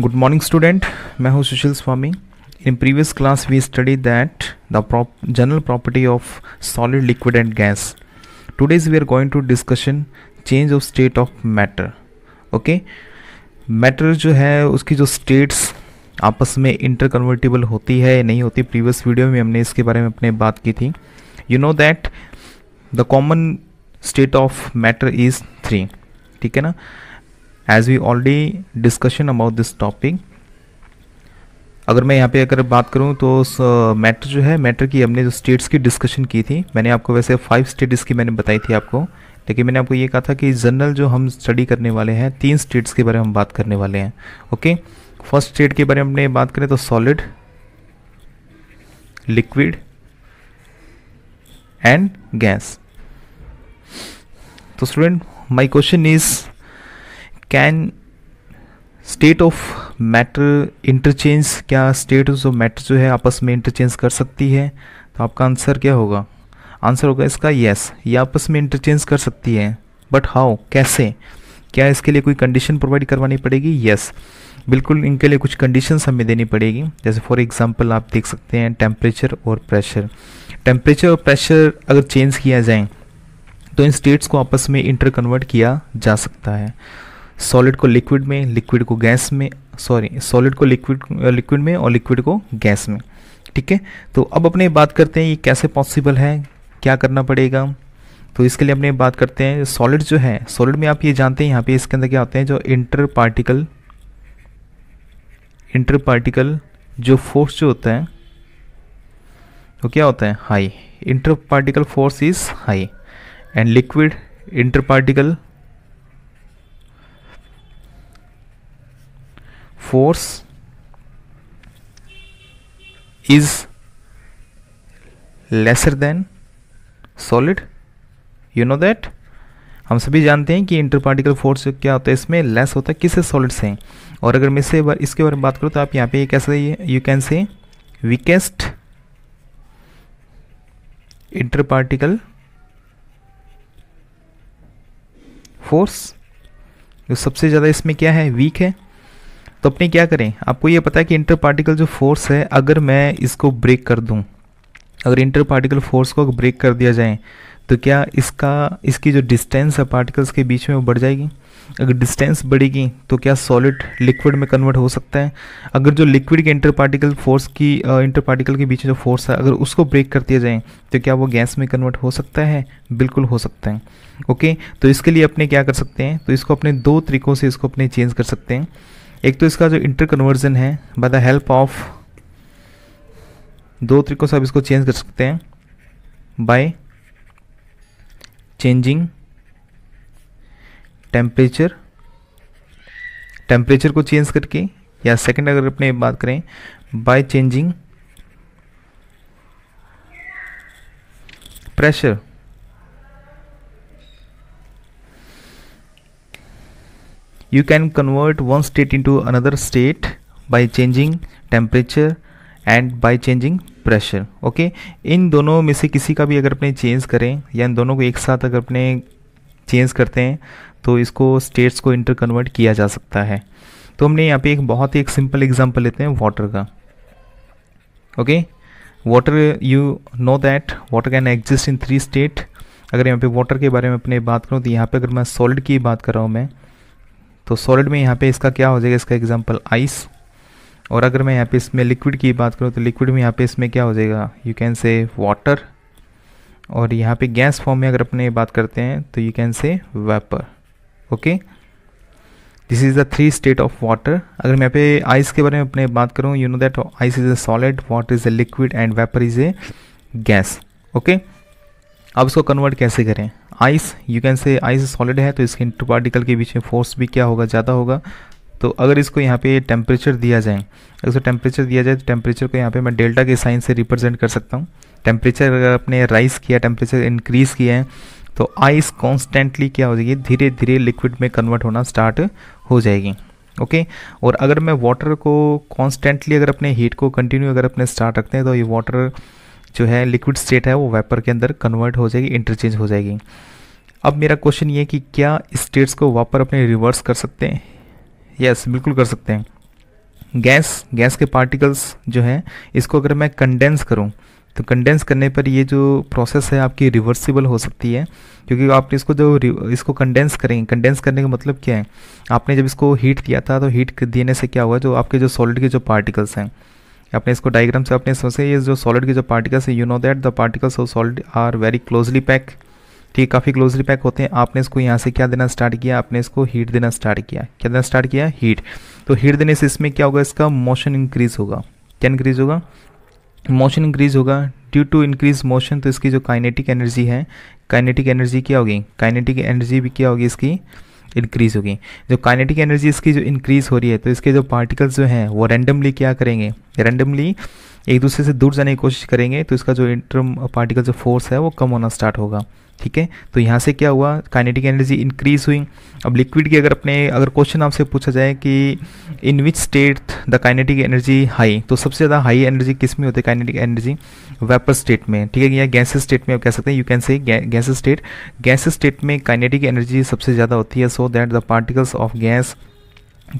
Good morning student मैं हूँ Sushil Swami in previous class we study that the general property of solid liquid and gas today's we are going to discussion change of state of matter okay matter जो है उसकी जो states आपस में interconvertible होती है नहीं होती प्रीवियस वीडियो में हमने इसके बारे में अपने बात की थी you know that the common state of matter is three ठीक है ना as we already discussion about this topic अगर मैं यहाँ पे अगर बात करूँ तो मैटर जो है मैटर की हमने जो स्टेट्स की डिस्कशन की थी मैंने आपको वैसे फाइव स्टेट की मैंने बताई थी आपको लेकिन मैंने आपको ये कहा था कि जनरल जो हम स्टडी करने वाले हैं तीन स्टेट्स के बारे में हम बात करने वाले हैं ओके फर्स्ट स्टेट के बारे में हमने बात करें तो सॉलिड लिक्विड एंड गैस तो student my question is can state of matter interchange क्या स्टेट ऑफ मैटर जो है आपस में इंटरचेंज कर सकती है तो आपका आंसर क्या होगा आंसर होगा इसका येस ये आपस में इंटरचेंज कर सकती है बट हाउ कैसे क्या इसके लिए कोई कंडीशन प्रोवाइड करवानी पड़ेगी येस बिल्कुल इनके लिए कुछ कंडीशंस हमें देनी पड़ेगी जैसे फॉर एग्जांपल आप देख सकते हैं टेम्परेचर और प्रेशर टेम्परेचर और प्रेशर अगर चेंज किया जाए तो इन स्टेट्स को आपस में इंटर कन्वर्ट किया जा सकता है सॉलिड को लिक्विड में लिक्विड को गैस में सॉरी सॉलिड को लिक्विड लिक्विड में और लिक्विड को गैस में ठीक है तो अब अपने बात करते हैं ये कैसे पॉसिबल है क्या करना पड़ेगा तो इसके लिए अपने बात करते हैं सॉलिड जो है सॉलिड में आप ये जानते हैं यहाँ पे इसके अंदर क्या होते हैं जो इंटर पार्टिकल इंटर पार्टिकल जो फोर्स जो होता है तो क्या होता है high inter particle force is high and liquid inter particle force is lesser than solid you know that हम सभी जानते हैं कि इंटर पार्टिकल फोर्स क्या होता है इसमें लेस होता है किसे सॉलिड से और अगर मैं इससे इसके बारे में बात करूँ तो आप यहाँ पे कैसे you can say weakest inter particle force जो सबसे ज़्यादा इसमें क्या है वीक है तो अपने क्या करें आपको ये पता है कि इंटर पार्टिकल जो फोर्स है अगर मैं इसको ब्रेक कर दूँ अगर इंटर पार्टिकल फोर्स को ब्रेक कर दिया जाए तो क्या इसका इसकी जो डिस्टेंस है पार्टिकल्स के बीच में वो बढ़ जाएगी अगर डिस्टेंस बढ़ेगी तो क्या सॉलिड लिक्विड में कन्वर्ट हो सकता है अगर जो लिक्विड के इंटर पार्टिकल फोर्स की इंटर पार्टिकल के बीच जो फोर्स है अगर उसको ब्रेक कर दिया जाए तो क्या वो गैस में कन्वर्ट हो सकता है बिल्कुल हो सकता है ओके तो इसके लिए अपने क्या कर सकते हैं तो इसको अपने दो तरीकों से इसको अपने चेंज कर सकते हैं एक तो इसका जो इंटर कन्वर्जन है बाय द हेल्प ऑफ दो तरीकों से आप इसको चेंज कर सकते हैं बाय चेंजिंग टेम्परेचर टेम्परेचर को चेंज करके या सेकंड अगर अपने बात करें by changing pressure you can convert one state into another state by changing temperature and by changing pressure okay इन दोनों में से किसी का भी अगर अपने चेंज करें या इन दोनों को एक साथ अगर अपने चेंज करते हैं तो इसको स्टेट्स को इंटर कन्वर्ट किया जा सकता है तो हमने यहाँ पे एक बहुत ही एक सिंपल एग्जांपल लेते हैं वाटर का okay water you know that water can exist in three state अगर यहाँ पे वाटर के बारे में अपने बात करूँ तो यहाँ पे अगर मैं सॉलिड की बात कर रहा हूँ मैं तो सॉलिड में यहाँ पे इसका क्या हो जाएगा इसका एग्जाम्पल आइस और अगर मैं यहाँ पे इसमें लिक्विड की बात करूँ तो लिक्विड में यहाँ पे इसमें क्या हो जाएगा यू कैन से वाटर और यहाँ पे गैस फॉर्म में अगर अपने बात करते हैं तो you can say vapour okay this is the three state of water अगर मैं यहाँ पे आइस के बारे में अपने बात करूँ you know that ice is a solid water is a liquid and vapour is a gas okay अब इसको कन्वर्ट कैसे करें ice you can say ice solid है तो इसके इंटर पार्टिकल के बीच में फोर्स भी क्या होगा ज़्यादा होगा तो अगर इसको यहाँ पे टेम्परेचर दिया जाए अगर इसको टेम्परेचर दिया जाए तो टेम्परेचर को यहाँ पे मैं डेल्टा के साइन से रिप्रेजेंट कर सकता हूँ टेम्परेचर अगर आपने राइस किया टेम्परेचर इंक्रीज़ किया है तो आइस कॉन्स्टेंटली क्या हो जाएगी धीरे धीरे लिक्विड में कन्वर्ट होना स्टार्ट हो जाएगी ओके okay? और अगर मैं वाटर को कॉन्स्टेंटली अगर अपने हीट को कंटिन्यू अगर अपने स्टार्ट रखते हैं तो ये वाटर जो है लिक्विड स्टेट है वो वेपर के अंदर कन्वर्ट हो जाएगी इंटरचेंज हो जाएगी अब मेरा क्वेश्चन ये कि क्या स्टेट्स को वापस अपने रिवर्स कर सकते हैं यस yes, बिल्कुल कर सकते हैं गैस गैस के पार्टिकल्स जो हैं इसको अगर मैं कंडेंस करूं तो कंडेंस करने पर ये जो प्रोसेस है आपकी रिवर्सिबल हो सकती है क्योंकि आप इसको जो इसको कंडेंस करेंगे कंडेंस करने का मतलब क्या है आपने जब इसको हीट दिया था तो हीट देने से क्या हुआ जो आपके जो सॉलिड के जो पार्टिकल्स हैं आपने इसको डायग्राम से आपने समझे ये जो सॉलिड के जो पार्टिकल्स हैं you know that the particles of solid are very closely packed ठीक काफ़ी क्लोजली पैक होते हैं आपने इसको यहाँ से क्या देना स्टार्ट किया आपने इसको हीट देना स्टार्ट किया क्या देना स्टार्ट किया हीट तो हीट देने से इसमें क्या होगा इसका मोशन इंक्रीज होगा क्या इंक्रीज होगा मोशन इंक्रीज होगा ड्यू टू इंक्रीज मोशन तो इसकी जो काइनेटिक एनर्जी है काइनेटिक एनर्जी क्या होगी काइनेटिक एनर्जी भी क्या होगी इसकी इंक्रीज़ होगी जो काइनेटिक एनर्जी इसकी जो इंक्रीज़ हो रही है तो इसके जो पार्टिकल्स जो हैं वो रैंडमली क्या करेंगे रैंडमली एक दूसरे से दूर जाने की कोशिश करेंगे तो इसका जो इंटर पार्टिकल जो फोर्स है वो कम होना स्टार्ट होगा ठीक है तो यहाँ से क्या हुआ काइनेटिक एनर्जी इंक्रीज हुई अब लिक्विड की अगर अपने अगर क्वेश्चन आपसे पूछा जाए कि in which state the kinetic energy high तो सबसे ज़्यादा हाई एनर्जी किस में होती है काइनेटिक एनर्जी वेपर स्टेट में ठीक है या गैस स्टेट में आप कह सकते हैं you can say gas state gas state में काइनेटिक एनर्जी सबसे ज़्यादा होती है so that the particles of gas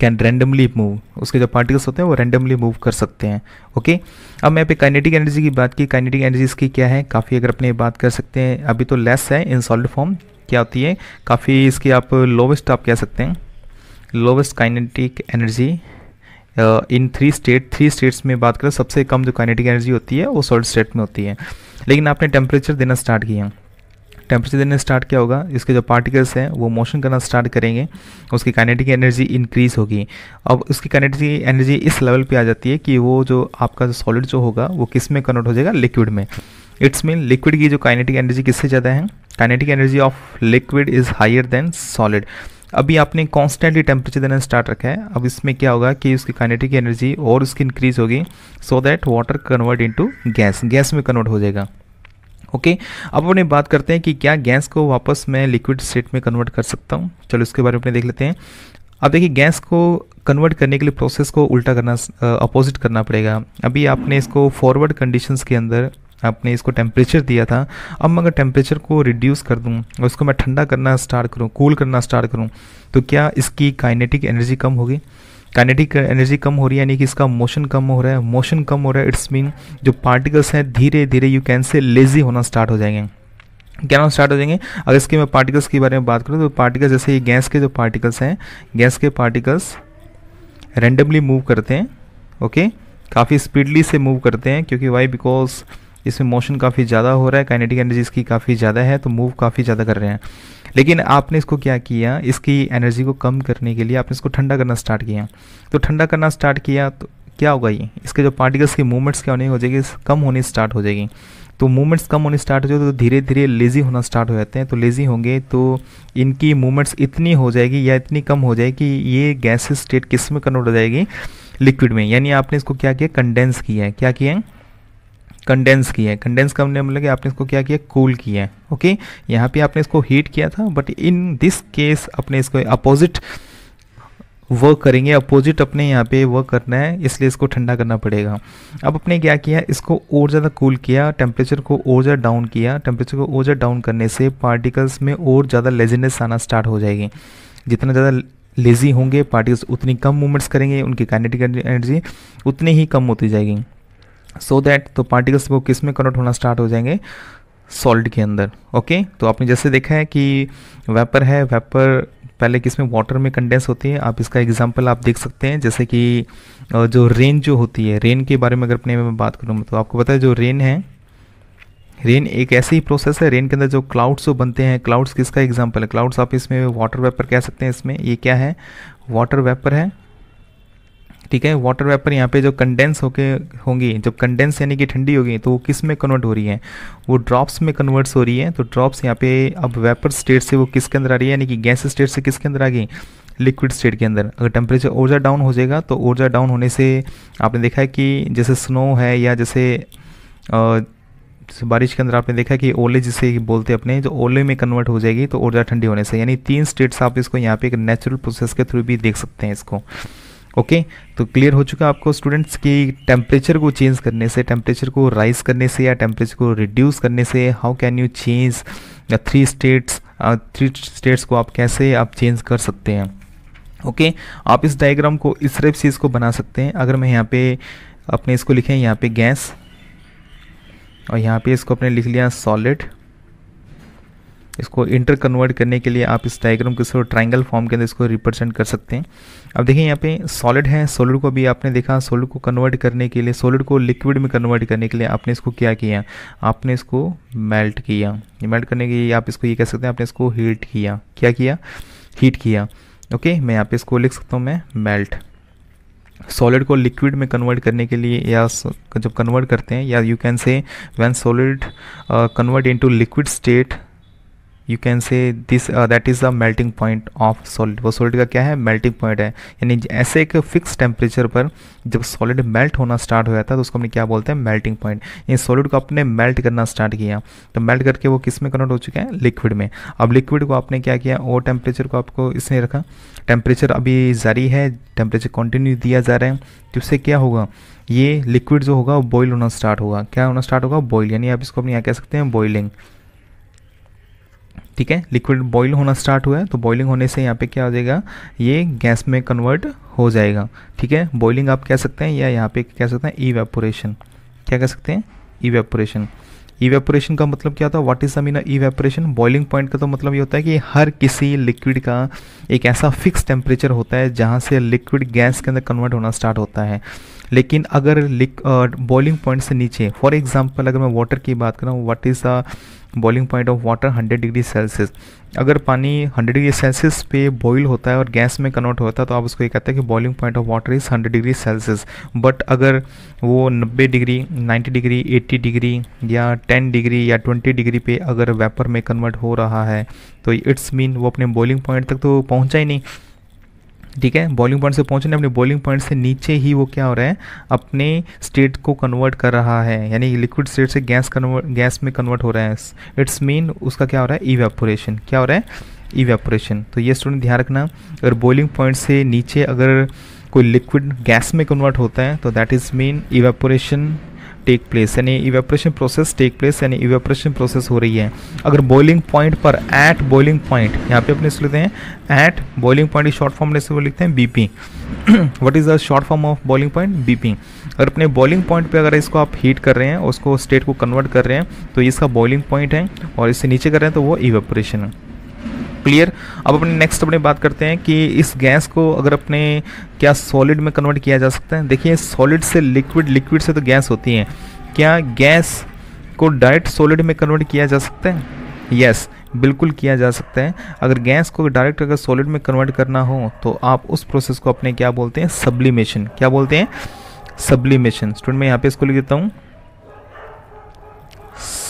can randomly move उसके जो पार्टिकल्स होते हैं वो रैंडमली मूव कर सकते हैं ओके अब मैं पे काइनेटिक एनर्जी की बात की काइनेटिक एनर्जी इसकी क्या है काफ़ी अगर अपने बात कर सकते हैं अभी तो लेस है इन सॉलिड फॉर्म क्या होती है काफ़ी इसकी आप लोवेस्ट आप कह सकते हैं lowest kinetic energy in three state three states में बात करें सबसे कम जो काइनेटिक एनर्जी होती है वो सॉलिड स्टेट में होती है लेकिन आपने टेम्परेचर देना स्टार्ट किया टेम्परेचर देने स्टार्ट किया होगा इसके जो पार्टिकल्स हैं वो मोशन करना स्टार्ट करेंगे उसकी काइनेटिक एनर्जी इंक्रीज़ होगी अब उसकी काइनेटिक एनर्जी इस लेवल पे आ जाती है कि वो जो आपका जो सॉलिड जो होगा वो किस में कन्वर्ट हो जाएगा लिक्विड में इट्स मीन लिक्विड की जो काइनेटिक एनर्जी किससे ज़्यादा है kinetic energy of liquid is higher than solid अभी आपने कॉन्स्टेंटली टेम्परेचर देना स्टार्ट रखा है अब इसमें क्या होगा कि उसकी काइनेटिक एनर्जी और उसकी इंक्रीज होगी so that water convert into gas gas में कन्वर्ट हो जाएगा ओके अब अपने बात करते हैं कि क्या गैस को वापस मैं लिक्विड स्टेट में कन्वर्ट कर सकता हूँ चलो इसके बारे में अपने देख लेते हैं अब देखिए गैस को कन्वर्ट करने के लिए प्रोसेस को उल्टा करना अपोजिट करना पड़ेगा अभी आपने इसको फॉरवर्ड कंडीशंस के अंदर आपने इसको टेम्परेचर दिया था अब मैं अगर टेम्परेचर को रिड्यूस कर दूँ और इसको मैं ठंडा करना स्टार्ट करूँ कूल करना स्टार्ट करूँ तो क्या इसकी काइनेटिक एनर्जी कम होगी काइनेटिक एनर्जी कम हो रही है यानी कि इसका मोशन कम हो रहा है मोशन कम हो रहा है इट्स मीन जो पार्टिकल्स हैं धीरे धीरे यू कैन से लेजी होना स्टार्ट हो जाएंगे क्या स्टार्ट हो जाएंगे अगर इसके मैं पार्टिकल्स के बारे में बात करूँ तो पार्टिकल्स जैसे ये गैस के जो पार्टिकल्स हैं गैस के पार्टिकल्स रेंडमली मूव करते हैं ओके काफ़ी स्पीडली से मूव करते हैं क्योंकि वाई बिकॉज इसमें मोशन काफ़ी ज़्यादा हो रहा है काइनेटिक एनर्जी इसकी काफ़ी ज़्यादा है तो मूव काफ़ी ज़्यादा कर रहे हैं लेकिन आपने इसको क्या किया इसकी एनर्जी को कम करने के लिए आपने इसको ठंडा करना स्टार्ट किया तो ठंडा करना स्टार्ट किया तो क्या होगा ये इसके जो पार्टिकल्स की मूवमेंट्स क्या होने हो जाएगी कम होनी स्टार्ट हो जाएगी तो मूवमेंट्स कम होने स्टार्ट हो जाए तो धीरे धीरे लेज़ी होना स्टार्ट हो जाते हैं तो लेज़ी होंगे तो इनकी मूवमेंट्स इतनी हो जाएगी या इतनी कम हो जाएगी कि ये गैसेस स्टेट किस में कन्वर्ट हो जाएगी लिक्विड में यानी आपने इसको क्या किया कंडेंस किया है क्या किया है कंडेंस किया है कंडेंस करने मतलब कि आपने इसको क्या किया कूल cool किया है ओके यहाँ पे आपने इसको हीट किया था बट इन दिस केस अपने इसको अपोजिट वर्क करेंगे अपोजिट अपने यहाँ पे वर्क करना है इसलिए इसको ठंडा करना पड़ेगा अब अपने क्या किया इसको और ज़्यादा कूल किया टेम्परेचर को और ज़्यादा डाउन किया टेम्परेचर को और ज़्यादा डाउन करने से पार्टिकल्स में और ज़्यादा लेजीनेस आना स्टार्ट हो जाएगी जितना ज़्यादा लेज़ी होंगे पार्टिकल्स उतनी कम मूवमेंट्स करेंगे उनकी काइनेटिक एनर्जी उतनी ही कम होती जाएगी सो so दैट तो पार्टिकल्स वो किस में कन्वर्ट होना स्टार्ट हो जाएंगे सॉल्ट के अंदर ओके okay? तो आपने जैसे देखा है कि वेपर है वेपर पहले किस में वाटर में कंडेंस होती है आप इसका एग्जांपल आप देख सकते हैं जैसे कि जो रेन जो होती है रेन के बारे में अगर अपने मैं बात करूँ तो आपको पता है जो रेन है रेन एक ऐसी ही प्रोसेस है रेन के अंदर जो क्लाउड्स जो बनते हैं क्लाउड्स किसका एग्जाम्पल है क्लाउड्स आप इसमें वाटर वेपर कह सकते हैं इसमें ये क्या है वाटर वेपर है ठीक है वाटर वेपर यहाँ पे जो कंडेंस होके होंगी जब कंडेंस यानी कि ठंडी होगी तो वो किस में कन्वर्ट हो रही है वो ड्रॉप्स में कन्वर्ट्स हो रही है तो ड्रॉप्स यहाँ पे अब वेपर स्टेट से वो किसके अंदर आ रही है यानी कि गैस स्टेट से किसके अंदर आ गई लिक्विड स्टेट के अंदर अगर टेम्परेचर ऊर्जा डाउन हो जाएगा तो ऊर्जा डाउन होने से आपने देखा है कि जैसे स्नो है या जैसे बारिश के अंदर आपने देखा कि ओले जिसे बोलते हैं अपने जो ओले में कन्वर्ट हो जाएगी तो ऊर्जा ठंडी होने से यानी तीन स्टेट्स आप इसको यहाँ पे एक नेचुरल प्रोसेस के थ्रू भी देख सकते हैं इसको ओके okay, तो क्लियर हो चुका आपको स्टूडेंट्स कि टेम्परेचर को चेंज करने से टेम्परेचर को राइज करने से या टेम्परेचर को रिड्यूस करने से how can you change three states three states को आप कैसे आप चेंज कर सकते हैं ओके okay, आप इस डायग्राम को इस तरफ से इसको बना सकते हैं अगर मैं यहाँ पे अपने इसको लिखें यहाँ पे गैस और यहाँ पे इसको अपने लिख लिया सॉलिड इसको इंटर कन्वर्ट करने के लिए आप इस डायग्राम के सो ट्राइंगल फॉर्म के अंदर इसको रिप्रेजेंट कर सकते हैं अब देखिए यहाँ पे सॉलिड है सोलिड को भी आपने देखा सोलिड को कन्वर्ट करने के लिए सोलिड को लिक्विड में कन्वर्ट करने के लिए आपने इसको क्या किया आपने इसको मेल्ट किया मेल्ट करने के लिए आप इसको ये कह सकते हैं आपने इसको हीट किया क्या किया हीट किया ओके मैं यहाँ पे इसको लिख सकता हूँ मैं मेल्ट सॉलिड को लिक्विड में कन्वर्ट करने के लिए या जब कन्वर्ट करते हैं या you can say when solid convert into liquid state you can say this that is the melting point of solid वो सॉलिड का क्या है मेल्टिंग पॉइंट है यानी ऐसे एक फिक्स टेम्परेचर पर जब सॉलिड मेल्ट होना स्टार्ट हो जाता है तो उसको हमने क्या बोलते हैं मेल्टिंग पॉइंट यानी सॉलिड को आपने मेल्ट करना स्टार्ट किया तो मेल्ट करके वो किस में कन्वर्ट हो चुका है लिक्विड में अब लिक्विड को आपने क्या किया और टेम्परेचर को आपको इसने रखा टेम्परेचर अभी जारी है टेम्परेचर कंटिन्यू दिया जा रहा है तो उससे क्या होगा ये लिक्विड जो होगा वो बॉयल होना स्टार्ट होगा क्या होना स्टार्ट होगा बॉयल यानी आप इसको अपने यहाँ कह सकते हैं बॉइलिंग ठीक है लिक्विड बॉईल होना स्टार्ट हुआ है तो बॉइलिंग होने से यहाँ पे क्या हो जाएगा ये गैस में कन्वर्ट हो जाएगा ठीक है बॉइलिंग आप कह सकते हैं या यहाँ पे कह सकते हैं ईवेपोरेशन क्या कह सकते हैं ईवेपोरेशन इवेपोरेशन का मतलब क्या होता है what is a mean evaporation boiling point का तो मतलब ये होता है कि हर किसी लिक्विड का एक ऐसा फिक्स टेम्परेचर होता है जहाँ से लिक्विड गैस के अंदर कन्वर्ट होना स्टार्ट होता है लेकिन अगर बॉइलिंग पॉइंट से नीचे फॉर एग्जाम्पल अगर मैं वाटर की बात करूँ रहा what is the boiling point of water 100 degree Celsius अगर पानी 100 डिग्री सेल्सियस पे बॉईल होता है और गैस में कन्वर्ट होता है तो आप उसको ये कहते हैं कि boiling point of water is 100 degree Celsius but अगर वो 90 डिग्री 90 डिग्री 80 डिग्री या 10 डिग्री या 20 डिग्री पे अगर वेपर में कन्वर्ट हो रहा है तो इट्स मीन वो अपने बॉइलिंग पॉइंट तक तो पहुँचा ही नहीं ठीक है बॉलिंग पॉइंट से पहुंचने अपने बॉलिंग पॉइंट से नीचे ही वो क्या हो रहा है अपने स्टेट को कन्वर्ट कर रहा है यानी लिक्विड स्टेट से गैस कन्वर्ट गैस में कन्वर्ट हो रहा है इट्स मीन उसका क्या हो रहा है इवेपोरेशन क्या हो रहा है इवेपोरेशन तो ये स्टूडेंट ध्यान रखना अगर बॉइलिंग पॉइंट से नीचे अगर कोई लिक्विड गैस में कन्वर्ट होता है तो that is mean evaporation take place यानी इवेपरेशन प्रोसेस टेक प्लेस यानी इवेपरेशन प्रोसेस हो रही है अगर बॉइलिंग पॉइंट पर एट बॉइलिंग पॉइंट यहाँ पे अपने लिखते हैं at boiling point short form वो लिखते हैं BP what is the short form of boiling point BP अगर अपने बॉइलिंग पॉइंट पे अगर इसको आप हीट कर रहे हैं उसको स्टेट को कन्वर्ट कर रहे हैं तो इसका बॉइलिंग पॉइंट है और इससे नीचे कर रहे हैं तो वो इवेपरेशन है क्लियर अब अपने नेक्स्ट अपने बात करते हैं कि इस गैस को अगर अपने क्या सॉलिड में कन्वर्ट किया जा सकता है देखिए सॉलिड से लिक्विड लिक्विड से तो गैस होती है क्या गैस को डायरेक्ट सॉलिड में कन्वर्ट किया जा सकता है यस yes, बिल्कुल किया जा सकता है अगर गैस को डायरेक्ट अगर सॉलिड में कन्वर्ट करना हो तो आप उस प्रोसेस को अपने क्या बोलते हैं सब्लिमेशन क्या बोलते हैं सब्लिमेशन स्टूडेंट मैं यहाँ पे इसको लिख देता हूँ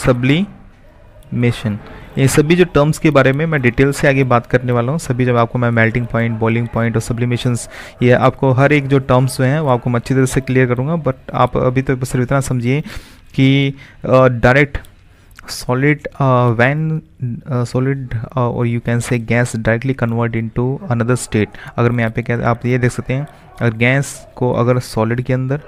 सब्लिमेशन ये सभी जो टर्म्स के बारे में मैं डिटेल से आगे बात करने वाला हूँ सभी जब आपको मैं मेल्टिंग पॉइंट बॉलिंग पॉइंट और सब्लिमेशंस ये आपको हर एक जो टर्म्स जो हैं वो आपको अच्छी तरह से क्लियर करूँगा बट आप अभी तो सिर्फ इतना समझिए कि डायरेक्ट सॉलिड वैन सॉलिड और you can say gas directly convert in another state अगर मैं यहाँ पे कह आप ये देख सकते हैं अगर गैस को अगर सॉलिड के अंदर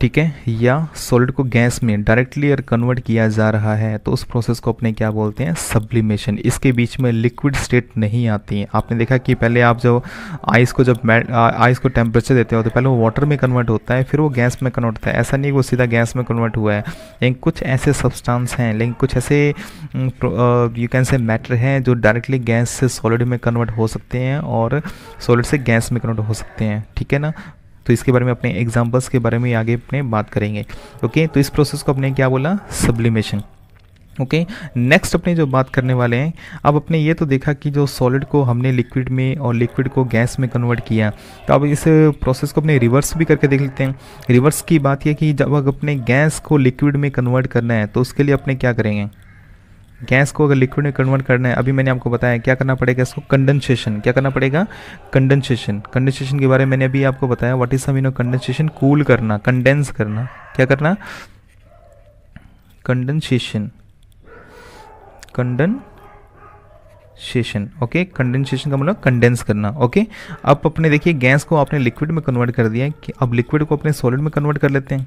ठीक है या सॉलिड को गैस में डायरेक्टली अगर कन्वर्ट किया जा रहा है तो उस प्रोसेस को अपने क्या बोलते हैं सब्लिमेशन इसके बीच में लिक्विड स्टेट नहीं आती है आपने देखा कि पहले आप जो आइस को जब आइस को टेम्परेचर देते हो तो पहले वो वाटर में कन्वर्ट होता है फिर वो गैस में कन्वर्ट होता है ऐसा नहीं वो सीधा गैस में कन्वर्ट हुआ है लेकिन कुछ ऐसे सब्सटांस हैं लेकिन कुछ ऐसे यू कैन से मैटर हैं जो डायरेक्टली गैस से सॉलिड में कन्वर्ट हो सकते हैं और सॉलिड से गैस में कन्वर्ट हो सकते हैं ठीक है ना तो इसके बारे में अपने एग्जाम्पल्स के बारे में आगे अपने बात करेंगे ओके तो इस प्रोसेस को अपने क्या बोला सब्लिमेशन ओके okay, नेक्स्ट अपने जो बात करने वाले हैं अब अपने ये तो देखा कि जो सॉलिड को हमने लिक्विड में और लिक्विड को गैस में कन्वर्ट किया तो अब इस प्रोसेस को अपने रिवर्स भी करके देख लेते हैं रिवर्स की बात यह कि जब अपने गैस को लिक्विड में कन्वर्ट करना है तो उसके लिए अपने क्या करेंगे गैस को अगर लिक्विड में कन्वर्ट करना है अभी मैंने आपको बताया क्या करना पड़ेगा इसको कंडेंसेशन क्या करना पड़ेगा कंडेंसेशन कंडेंसेशन के बारे में मैंने अभी आपको बताया व्हाट इज समीनो कंडेंसेशन कूल करना कंडेंस करना क्या करना कंडेंसेशन कंडन कंडेंसेशन ओके कंडेंसेशन का मतलब कंडेंस करना ओके okay? अब अपने देखिए गैस को आपने लिक्विड में कन्वर्ट कर दिया है कि अब लिक्विड को अपने सॉलिड में कन्वर्ट कर लेते हैं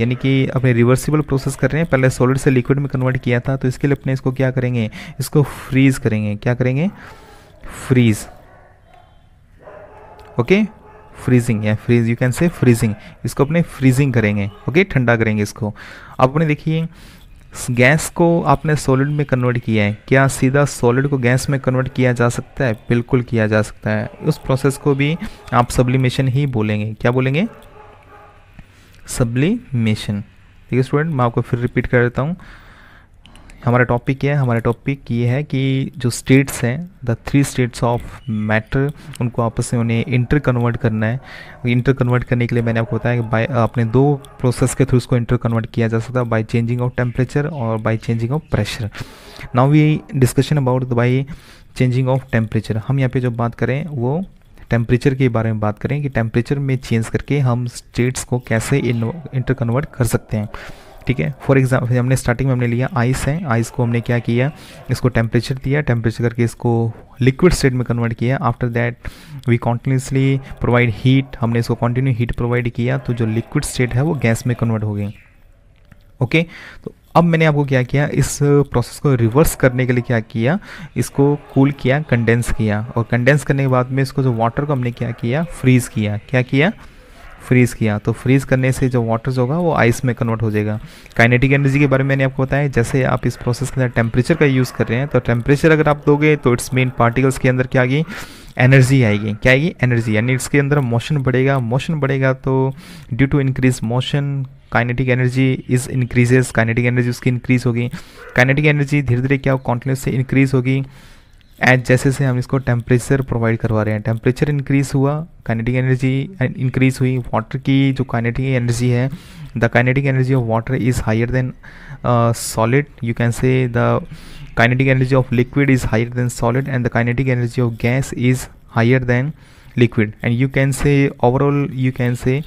यानी कि अपने रिवर्सिबल प्रोसेस कर रहे हैं पहले सॉलिड से लिक्विड में कन्वर्ट किया था तो इसके लिए अपने इसको क्या करेंगे इसको फ्रीज करेंगे क्या करेंगे फ्रीज ओके फ्रीजिंग या freeze you can say freezing इसको अपने फ्रीजिंग करेंगे ओके ठंडा करेंगे इसको अब अपने देखिए गैस को आपने सॉलिड में कन्वर्ट किया है क्या सीधा सॉलिड को गैस में कन्वर्ट किया जा सकता है बिल्कुल किया जा सकता है उस प्रोसेस को भी आप सब्लिमेशन ही बोलेंगे क्या बोलेंगे सब्लीमेशन ठीक है स्टूडेंट मैं आपको फिर रिपीट कर देता हूँ हमारा टॉपिक क्या है हमारा टॉपिक ये है कि जो स्टेट्स हैं the three states of matter उनको आपस में उन्हें इंटर कन्वर्ट करना है इंटर कन्वर्ट करने के लिए मैंने आपको बताया कि बाय अपने दो प्रोसेस के थ्रू उसको इंटर कन्वर्ट किया जा सकता है बाय चेंजिंग ऑफ टेम्परेचर और by changing of pressure now we discussion about by changing of temperature हम यहाँ पे जो बात करें वो टेम्परेचर के बारे में बात करें कि टेम्परेचर में चेंज करके हम स्टेट्स को कैसे इंटर कन्वर्ट कर सकते हैं ठीक है फॉर एग्जाम्पल हमने स्टार्टिंग में हमने लिया आइस है आइस को हमने क्या किया इसको टेम्परेचर दिया टेम्परेचर करके इसको लिक्विड स्टेट में कन्वर्ट किया after that we continuously provide heat हमने इसको कॉन्टिन्यू हीट प्रोवाइड किया तो जो लिक्विड स्टेट है वो गैस में कन्वर्ट हो गई ओके okay? तो अब मैंने आपको क्या किया इस प्रोसेस को रिवर्स करने के लिए क्या किया इसको कूल cool किया कंडेंस किया और कंडेंस करने के बाद में इसको जो वाटर को हमने क्या किया फ्रीज़ किया क्या किया फ्रीज़ किया तो फ्रीज़ करने से जो वाटर्स होगा वो आइस में कन्वर्ट हो जाएगा काइनेटिक एनर्जी के बारे में मैंने आपको बताया जैसे आप इस प्रोसेस के अंदर टेम्परेचर का यूज़ कर रहे हैं तो टेम्परेचर अगर आप दोगे तो इट्स मेन पार्टिकल्स के अंदर क्या आ गई एनर्जी आएगी क्या आएगी एनर्जी यानी इसके अंदर मोशन बढ़ेगा मोशन बढ़ेगा तो due to increase motion kinetic energy is increases kinetic energy उसकी इंक्रीज होगी काइनेटिक एनर्जी धीरे धीरे क्या कॉन्टिन्यूस से इंक्रीज होगी एज जैसे से हम इसको टेम्परेचर प्रोवाइड करवा रहे हैं टेम्परेचर इंक्रीज हुआ काइनेटिक एनर्जी इंक्रीज हुई वाटर की जो काइनेटिक एनर्जी है the kinetic energy of water is higher than solid you can say the kinetic energy of liquid is higher than solid and the kinetic energy of gas is higher than liquid and you can say overall you can say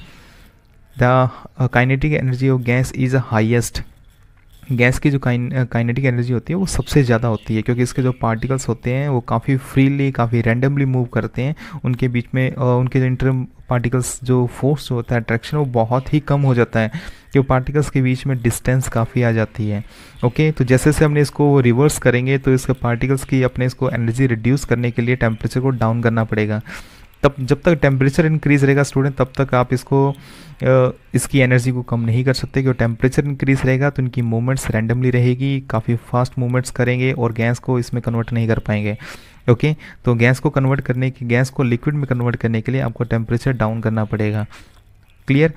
the uh, kinetic energy of gas is the highest gas की जो kinetic energy होती है वो सबसे ज़्यादा होती है क्योंकि इसके जो पार्टिकल्स होते हैं वो काफ़ी फ्रीली काफ़ी रैंडमली मूव करते हैं उनके बीच में उनके जो इंटर पार्टिकल्स जो फोर्स जो होता है अट्रैक्शन वो बहुत ही कम हो जाता है कि पार्टिकल्स के बीच में डिस्टेंस काफ़ी आ जाती है ओके तो जैसे जैसे हमने इसको रिवर्स करेंगे तो इसके पार्टिकल्स की अपने इसको एनर्जी रिड्यूस करने के लिए टेम्परेचर को डाउन करना पड़ेगा तब जब तक टेम्परेचर इंक्रीज रहेगा स्टूडेंट तब तक आप इसको इसकी एनर्जी को कम नहीं कर सकते क्योंकि टेम्परेचर इंक्रीज रहेगा तो इनकी मूवमेंट्स रैंडमली रहेगी काफ़ी फास्ट मूवमेंट्स करेंगे और गैस को इसमें कन्वर्ट नहीं कर पाएंगे ओके तो गैस को कन्वर्ट करने की गैस को लिक्विड में कन्वर्ट करने के लिए आपको टेम्परेचर डाउन करना पड़ेगा क्लियर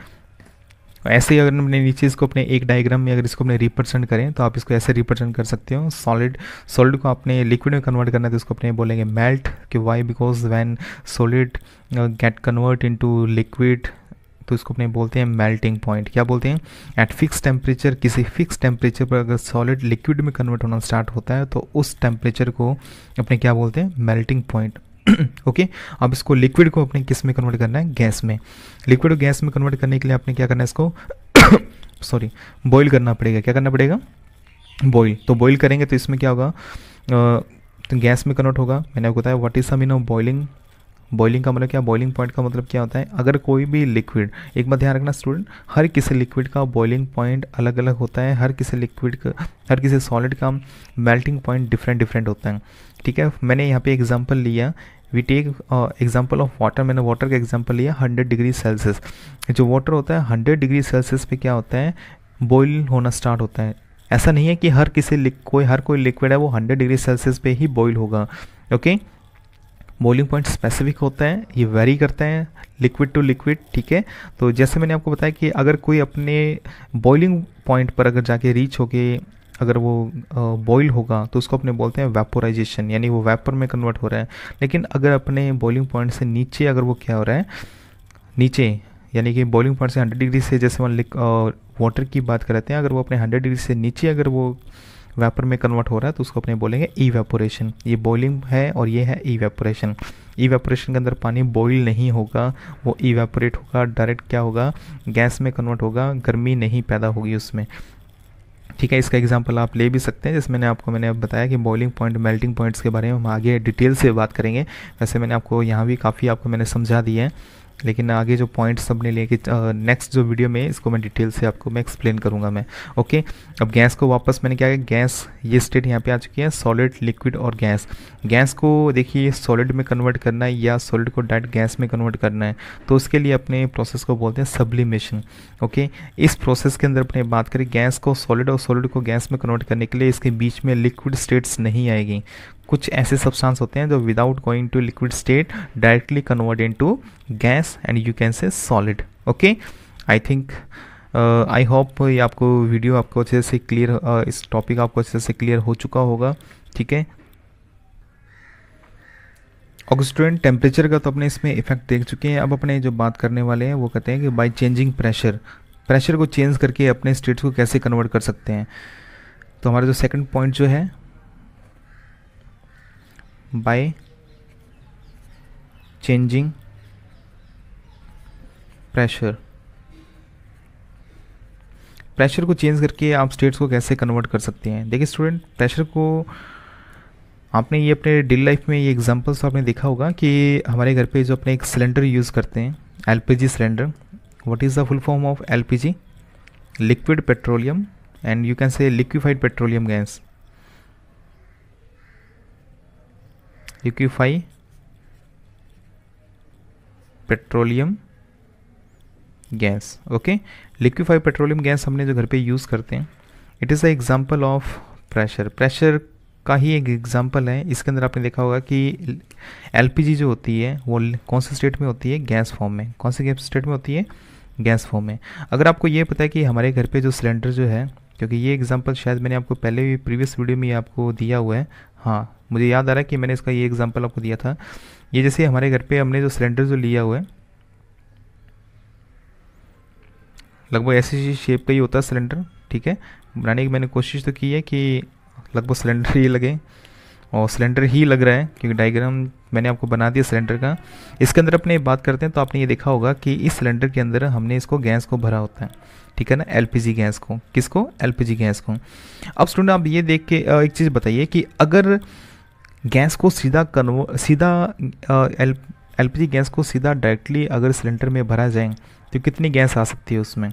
ऐसे ही अगर अपने नीचे इसको अपने एक डायग्राम में अगर इसको अपने रिप्रेजेंट करें तो आप इसको ऐसे रिप्रेजेंट कर सकते हो सॉलिड सॉलिड को आपने लिक्विड में कन्वर्ट करना है तो इसको अपने बोलेंगे मेल्ट कि why because when solid get convert into liquid तो इसको अपने बोलते हैं मेल्टिंग पॉइंट क्या बोलते हैं एट फिक्स टेम्परेचर किसी फिक्स टेम्परेचर पर अगर सॉलिड लिक्विड में कन्वर्ट होना स्टार्ट होता है तो उस टेम्परेचर को अपने क्या बोलते हैं मेल्टिंग पॉइंट ओके अब इसको लिक्विड को अपने किस में कन्वर्ट करना है गैस में लिक्विड को गैस में कन्वर्ट करने के लिए आपने क्या करना है इसको सॉरी बॉईल करना पड़ेगा क्या करना पड़ेगा बॉईल तो बॉईल करेंगे तो इसमें क्या होगा तो गैस में कन्वर्ट होगा मैंने आपको बताया what is the mean of boiling boiling का मतलब क्या बॉइलिंग पॉइंट का मतलब क्या होता है अगर कोई भी लिक्विड एक बार ध्यान रखना स्टूडेंट हर किसी लिक्विड का बॉइलिंग पॉइंट अलग अलग होता है हर किसी लिक्विड का हर किसी सॉलिड का मेल्टिंग पॉइंट डिफरेंट डिफरेंट होता है ठीक है मैंने यहाँ पे एग्जांपल लिया we take example of water मैंने वाटर का एग्जाम्पल लिया हंड्रेड डिग्री सेल्सियस जो वाटर होता है हंड्रेड डिग्री सेल्सियस पे क्या होता है बॉयल होना स्टार्ट होता है ऐसा नहीं है कि हर किसी कोई हर कोई लिक्विड है वो हंड्रेड डिग्री सेल्सियस पे ही बॉयल होगा ओके बॉइलिंग पॉइंट स्पेसिफिक होते हैं ये वेरी करते हैं लिक्विड टू लिक्विड ठीक है तो जैसे मैंने आपको बताया कि अगर कोई अपने बॉइलिंग पॉइंट पर अगर जाके रीच होके अगर वो बॉईल होगा तो उसको अपने बोलते हैं वेपोराइजेशन यानी वो वेपर में कन्वर्ट हो रहा है लेकिन अगर अपने बॉइलिंग पॉइंट से नीचे अगर वो क्या हो रहा है नीचे यानी कि बॉइलिंग पॉइंट से हंड्रेड डिग्री से जैसे मान वाटर की बात करते हैं अगर वो अपने हंड्रेड डिग्री से नीचे अगर वो वेपर में कन्वर्ट हो रहा है तो उसको अपने बोलेंगे ई वेपोरेशन ये बॉइलिंग है और ये है ई वेपोरेशन ई वेपोरेशन के अंदर पानी बॉइल नहीं होगा वो ई वेपोरेट होगा डायरेक्ट क्या होगा गैस में कन्वर्ट होगा गर्मी नहीं पैदा होगी उसमें ठीक है इसका एग्जाम्पल आप ले भी सकते हैं जैसे मैंने आपको मैंने बताया कि बॉइलिंग पॉइंट मेल्टिंग पॉइंट्स के बारे में हम आगे डिटेल से बात करेंगे वैसे मैंने आपको यहाँ भी काफ़ी आपको मैंने समझा दिया है लेकिन आगे जो पॉइंट्स अपने लेके नेक्स्ट जो वीडियो में इसको मैं डिटेल से आपको मैं एक्सप्लेन करूंगा मैं ओके अब गैस को वापस मैंने क्या किया गैस ये स्टेट यहाँ पे आ चुकी है सॉलिड लिक्विड और गैस गैस को देखिए सॉलिड में कन्वर्ट करना है या सॉलिड को डायरेक्ट गैस में कन्वर्ट करना है तो उसके लिए अपने प्रोसेस को बोलते हैं सब्लिमेशन ओके इस प्रोसेस के अंदर अपने बात करें गैस को सॉलिड और सॉलिड को गैस में कन्वर्ट करने के लिए इसके बीच में लिक्विड स्टेट्स नहीं आएगी कुछ ऐसे सब्सटेंस होते हैं जो without going to liquid state directly convert into gas and you can say solid okay I think I hope ये आपको वीडियो आपको अच्छे से क्लियर uh, इस टॉपिक आपको अच्छे से क्लियर हो चुका होगा ठीक है ऑक्सीडेंट टेम्परेचर का तो अपने इसमें इफेक्ट देख चुके हैं अब अपने जो बात करने वाले हैं वो कहते हैं कि बाई चेंजिंग प्रेशर प्रेशर को चेंज करके अपने स्टेट्स को कैसे कन्वर्ट कर सकते हैं तो हमारा जो सेकंड पॉइंट जो है by changing pressure प्रेशर को चेंज करके आप स्टेट्स को कैसे कन्वर्ट कर सकते हैं देखिए स्टूडेंट प्रेशर को आपने ये अपने डेली लाइफ में ये एग्जांपल्स तो आपने देखा होगा कि हमारे घर पे जो अपने एक सिलेंडर यूज़ करते हैं LPG cylinder what is the full form of LPG liquid petroleum and you can say liquefied petroleum gas liquefy petroleum gas okay liquefy petroleum gas हमने जो घर पे यूज़ करते हैं it is a example of pressure pressure का ही एक example है इसके अंदर आपने देखा होगा कि एलपीजी जो होती है वो कौन से स्टेट में होती है गैस फॉर्म में कौन से स्टेट में होती है गैस फॉर्म में अगर आपको ये पता है कि हमारे घर पर जो सिलेंडर जो है क्योंकि ये एग्जाम्पल शायद मैंने आपको पहले भी प्रीवियस वीडियो में आपको दिया हुआ है हाँ मुझे याद आ रहा है कि मैंने इसका ये एग्जांपल आपको दिया था ये जैसे हमारे घर पे हमने जो सिलेंडर जो लिया हुआ है लगभग ऐसे शेप का ही होता है सिलेंडर ठीक है बनाने की मैंने कोशिश तो की है कि लगभग सिलेंडर ही लगे और सिलेंडर ही लग रहा है क्योंकि डायग्राम मैंने आपको बना दिया सिलेंडर का इसके अंदर अपने बात करते हैं तो आपने ये देखा होगा कि इस सिलेंडर के अंदर हमने इसको गैस को भरा होता है ठीक है ना एलपीजी गैस को किसको एलपीजी गैस को अब स्टूडेंट आप ये देख के एक चीज़ बताइए कि अगर गैस को सीधा कन्वो सीधा एल एलपीजी गैस को सीधा डायरेक्टली अगर सिलेंडर में भरा जाए तो कितनी गैस आ सकती है उसमें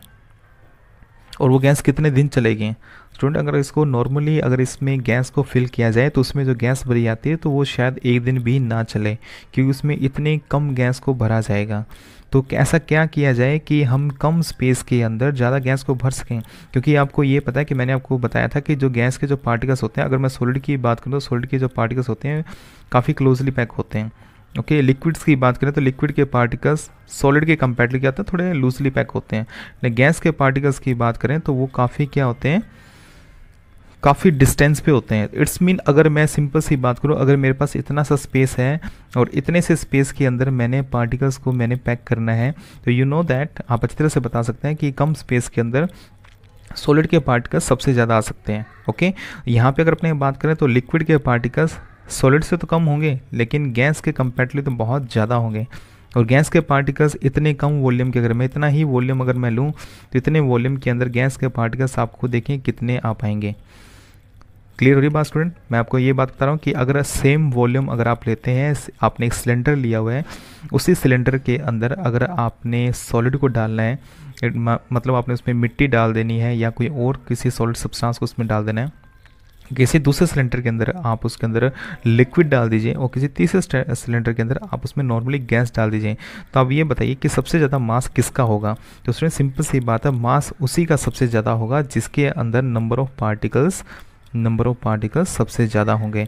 और वो गैस कितने दिन चलेगी स्टूडेंट अगर इसको नॉर्मली अगर इसमें गैस को फिल किया जाए तो उसमें जो गैस भरी जाती है तो वो शायद एक दिन भी ना चले क्योंकि उसमें इतने कम गैस को भरा जाएगा तो ऐसा क्या किया जाए कि हम कम स्पेस के अंदर ज़्यादा गैस को भर सकें क्योंकि आपको ये पता है कि मैंने आपको बताया था कि जो गैस के जो पार्टिकल्स होते हैं अगर मैं सोलिड की बात करूँ तो सोलिड के जो पार्टिकल्स होते हैं काफ़ी क्लोजली पैक होते हैं ओके okay, लिक्विड्स की बात करें तो लिक्विड के पार्टिकल्स सॉलिड के कंपेयर क्या होता है थोड़े लूजली पैक होते हैं गैस के पार्टिकल्स की बात करें तो वो काफ़ी क्या होते हैं काफ़ी डिस्टेंस पे होते हैं इट्स मीन अगर मैं सिंपल सी बात करूँ अगर मेरे पास इतना सा स्पेस है और इतने से स्पेस के अंदर मैंने पार्टिकल्स को मैंने पैक करना है तो यू नो दैट आप अच्छी तरह से बता सकते हैं कि कम स्पेस के अंदर सॉलिड के पार्टिकल्स सबसे ज़्यादा आ सकते हैं ओके यहाँ पर अगर अपने बात करें तो लिक्विड के पार्टिकल्स सॉलिड से तो कम होंगे लेकिन गैस के कंपेरेटिवली तो बहुत ज़्यादा होंगे और गैस के पार्टिकल्स इतने कम वॉल्यूम के अगर मैं इतना ही वॉल्यूम अगर मैं लूँ तो इतने वॉल्यूम के अंदर गैस के पार्टिकल्स आपको देखें कितने आ पाएंगे क्लियर हो रही बात स्टूडेंट मैं आपको ये बात बता रहा हूँ कि अगर सेम वॉल्यूम अगर आप लेते हैं आपने एक सिलेंडर लिया हुआ है उसी सिलेंडर के अंदर अगर आपने सॉलिड को डालना है मतलब आपने उसमें मिट्टी डाल देनी है या कोई और किसी सॉलिड सब्सटेंस को उसमें डाल देना है किसी दूसरे सिलेंडर के अंदर आप उसके अंदर लिक्विड डाल दीजिए और किसी तीसरे सिलेंडर के अंदर आप उसमें नॉर्मली गैस डाल दीजिए तो आप ये बताइए कि सबसे ज़्यादा मास किसका होगा तो उसमें सिंपल सी बात है मास उसी का सबसे ज़्यादा होगा जिसके अंदर number of particles number of particles सबसे ज़्यादा होंगे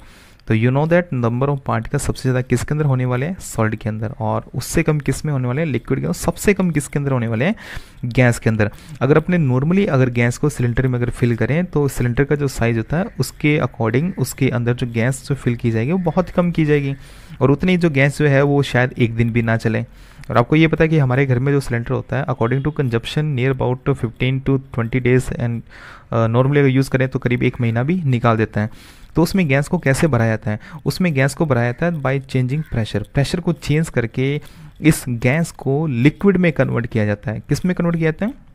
तो you know that number of particle सबसे ज़्यादा किसके अंदर होने वाले हैं सॉलिड के अंदर और उससे कम किस में होने वाले हैं लिक्विड के अंदर सबसे कम किसके अंदर होने वाले हैं गैस के अंदर अगर अपने नॉर्मली अगर गैस को सिलेंडर में अगर फिल करें तो सिलेंडर का जो साइज़ होता है उसके अकॉर्डिंग उसके अंदर जो गैस जो फिल की जाएगी वो बहुत कम की जाएगी और उतनी जो गैस जो है वो शायद एक दिन भी ना चले और आपको ये पता है कि हमारे घर में जो सिलेंडर होता है according to consumption near about fifteen to twenty days and normally अगर यूज़ करें तो करीब एक महीना भी निकाल देते हैं तो उसमें गैस को कैसे भराया जाता है उसमें गैस को भराया जाता है बाई चेंजिंग प्रेशर प्रेशर को चेंज करके इस गैस को लिक्विड में कन्वर्ट किया जाता है किस में कन्वर्ट किया जाता है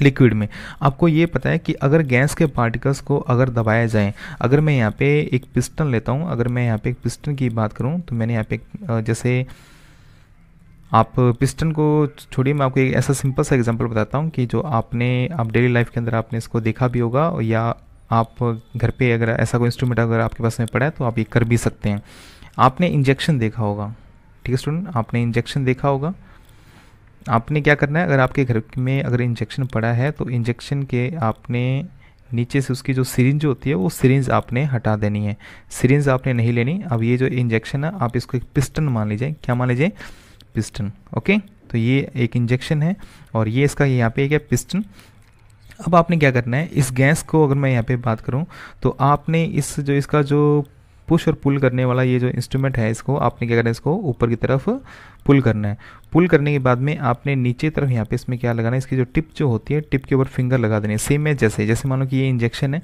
लिक्विड में आपको ये पता है कि अगर गैस के पार्टिकल्स को अगर दबाया जाए अगर मैं यहाँ पे एक पिस्टन लेता हूँ अगर मैं यहाँ पे एक पिस्टन की बात करूँ तो मैंने यहाँ पे जैसे आप पिस्टन को छोड़िए मैं आपको एक ऐसा सिंपल सा एग्जांपल बताता हूँ कि जो आपने आप डेली लाइफ के अंदर आपने इसको देखा भी होगा या आप घर पर अगर ऐसा कोई इंस्ट्रूमेंट अगर आपके पास में पड़ा है तो आप ये कर भी सकते हैं आपने इंजेक्शन देखा होगा ठीक है स्टूडेंट आपने इंजेक्शन देखा होगा आपने क्या करना है अगर आपके घर में अगर इंजेक्शन पड़ा है तो इंजेक्शन के आपने नीचे से उसकी जो सिरिंज होती है वो सिरिंज आपने हटा देनी है सिरिंज आपने नहीं लेनी अब ये जो इंजेक्शन है आप इसको एक पिस्टन मान लीजिए क्या मान लीजिए पिस्टन ओके तो ये एक इंजेक्शन है और ये इसका यहाँ पे एक है पिस्टन अब आपने क्या करना है इस गैस को अगर मैं यहाँ पे बात करूँ तो आपने इस जो इसका जो पुश और पुल करने वाला ये जो इंस्ट्रूमेंट है इसको आपने क्या करना है इसको ऊपर की तरफ पुल करना है पुल करने के बाद में आपने नीचे तरफ यहाँ पे इसमें क्या लगाना है इसकी जो टिप जो होती है टिप के ऊपर फिंगर लगा देनी है सेम है जैसे जैसे मान लो कि ये इंजेक्शन है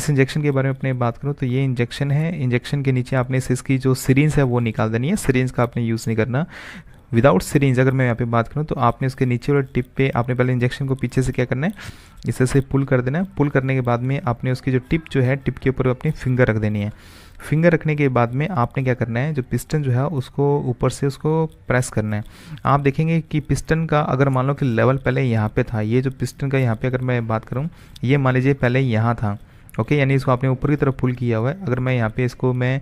इस इंजेक्शन के बारे में अपने बात करूँ तो ये इंजेक्शन है इंजेक्शन के नीचे आपने इसकी जो सीरीज है वो निकाल देनी है सीरीज का आपने यूज़ नहीं करना विदाउट सीरीज अगर मैं यहाँ पे बात करूँ तो आपने उसके नीचे वाले टिप पे आपने पहले इंजेक्शन को पीछे से क्या करना है इसे से पुल कर देना है पुल करने के बाद में आपने उसकी जो टिप जो है टिप के ऊपर अपनी फिंगर रख देनी है फिंगर रखने के बाद में आपने क्या करना है जो पिस्टन जो है उसको ऊपर से उसको प्रेस करना है आप देखेंगे कि पिस्टन का अगर मान लो कि लेवल पहले यहाँ पे था ये जो पिस्टन का यहाँ पे अगर मैं बात करूँ ये मान लीजिए पहले यहाँ था ओके यानी इसको आपने ऊपर की तरफ पुल किया हुआ है अगर मैं यहाँ पे इसको मैं